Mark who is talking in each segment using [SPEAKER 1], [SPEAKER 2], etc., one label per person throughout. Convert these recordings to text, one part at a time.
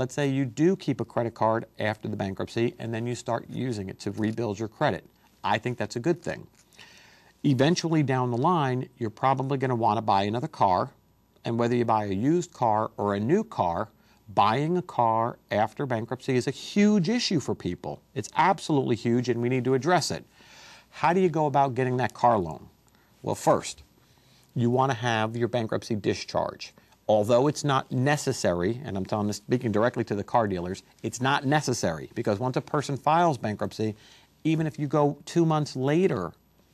[SPEAKER 1] Let's say you do keep a credit card after the bankruptcy and then you start using it to rebuild your credit. I think that's a good thing. Eventually down the line, you're probably going to want to buy another car. And whether you buy a used car or a new car, buying a car after bankruptcy is a huge issue for people. It's absolutely huge and we need to address it. How do you go about getting that car loan? Well, first, you want to have your bankruptcy discharge although it's not necessary, and I'm telling this speaking directly to the car dealers, it's not necessary because once a person files bankruptcy, even if you go two months later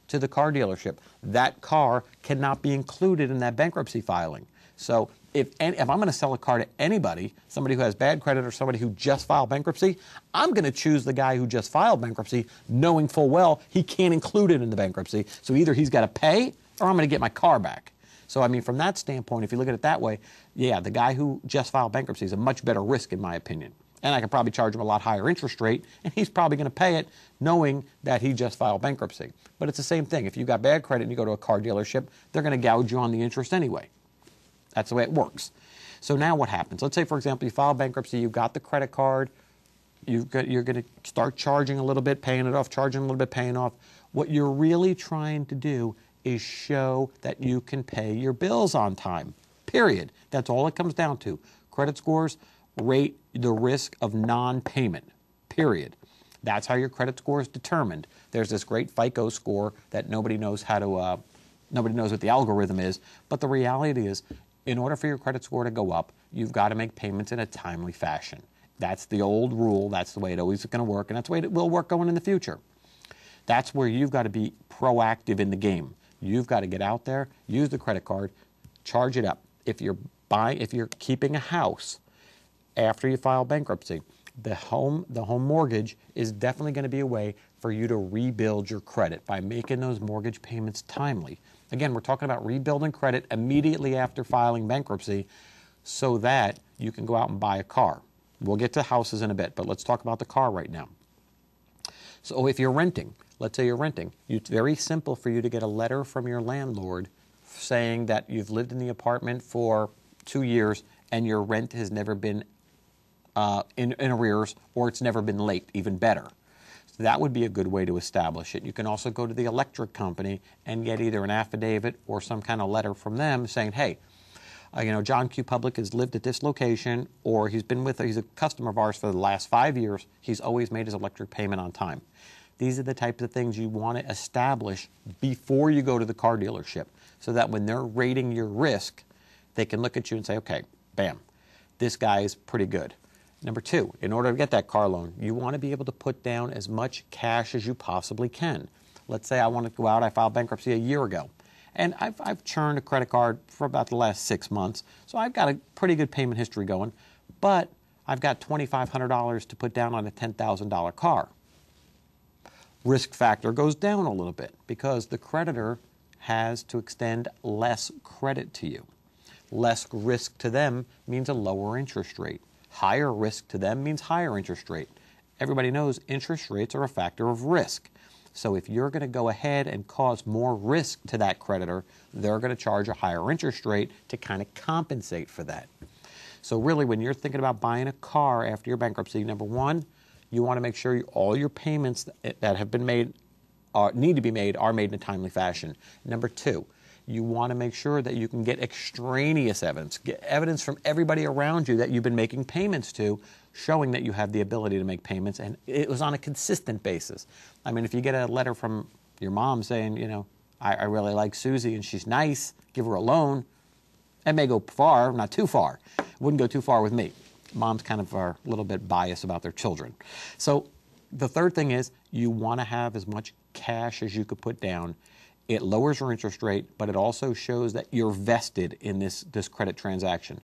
[SPEAKER 1] to the car dealership, that car cannot be included in that bankruptcy filing. So if, any, if I'm going to sell a car to anybody, somebody who has bad credit or somebody who just filed bankruptcy, I'm going to choose the guy who just filed bankruptcy, knowing full well he can't include it in the bankruptcy. So either he's got to pay or I'm going to get my car back. So, I mean, from that standpoint, if you look at it that way, yeah, the guy who just filed bankruptcy is a much better risk, in my opinion. And I could probably charge him a lot higher interest rate, and he's probably going to pay it knowing that he just filed bankruptcy. But it's the same thing. If you got bad credit and you go to a car dealership, they're going to gouge you on the interest anyway. That's the way it works. So now what happens? Let's say, for example, you file bankruptcy, you got the credit card, you've got, you're going to start charging a little bit, paying it off, charging a little bit, paying off. What you're really trying to do is show that you can pay your bills on time. Period. That's all it comes down to. Credit scores rate the risk of non payment. Period. That's how your credit score is determined. There's this great FICO score that nobody knows how to, uh, nobody knows what the algorithm is. But the reality is, in order for your credit score to go up, you've got to make payments in a timely fashion. That's the old rule. That's the way it always is going to work, and that's the way it will work going in the future. That's where you've got to be proactive in the game. You've got to get out there, use the credit card, charge it up. If you're buying, if you're keeping a house after you file bankruptcy, the home, the home mortgage is definitely going to be a way for you to rebuild your credit by making those mortgage payments timely. Again, we're talking about rebuilding credit immediately after filing bankruptcy so that you can go out and buy a car. We'll get to houses in a bit, but let's talk about the car right now. So if you're renting, Let's say you're renting. It's very simple for you to get a letter from your landlord saying that you've lived in the apartment for two years and your rent has never been uh, in, in arrears or it's never been late, even better. So that would be a good way to establish it. You can also go to the electric company and get either an affidavit or some kind of letter from them saying, hey, uh, you know, John Q. Public has lived at this location, or he's been with, he's a customer of ours for the last five years. He's always made his electric payment on time. These are the types of things you want to establish before you go to the car dealership so that when they're rating your risk, they can look at you and say, okay, bam, this guy is pretty good. Number two, in order to get that car loan, you want to be able to put down as much cash as you possibly can. Let's say I want to go out, I filed bankruptcy a year ago, and I've, I've churned a credit card for about the last six months, so I've got a pretty good payment history going, but I've got $2,500 to put down on a $10,000 car risk factor goes down a little bit because the creditor has to extend less credit to you. Less risk to them means a lower interest rate. Higher risk to them means higher interest rate. Everybody knows interest rates are a factor of risk. So if you're going to go ahead and cause more risk to that creditor, they're going to charge a higher interest rate to kind of compensate for that. So really when you're thinking about buying a car after your bankruptcy, number 1, you want to make sure you, all your payments eh, that have been made are, need to be made are made in a timely fashion. Number two, you want to make sure that you can get extraneous evidence, get evidence from everybody around you that you've been making payments to, showing that you have the ability to make payments, and it was on a consistent basis. I mean, if you get a letter from your mom saying, you know, I, I really like Susie and she's nice, give her a loan, it may go far, not too far. It wouldn't go too far with me moms kind of are a little bit biased about their children. So the third thing is you want to have as much cash as you could put down. It lowers your interest rate, but it also shows that you're vested in this, this credit transaction.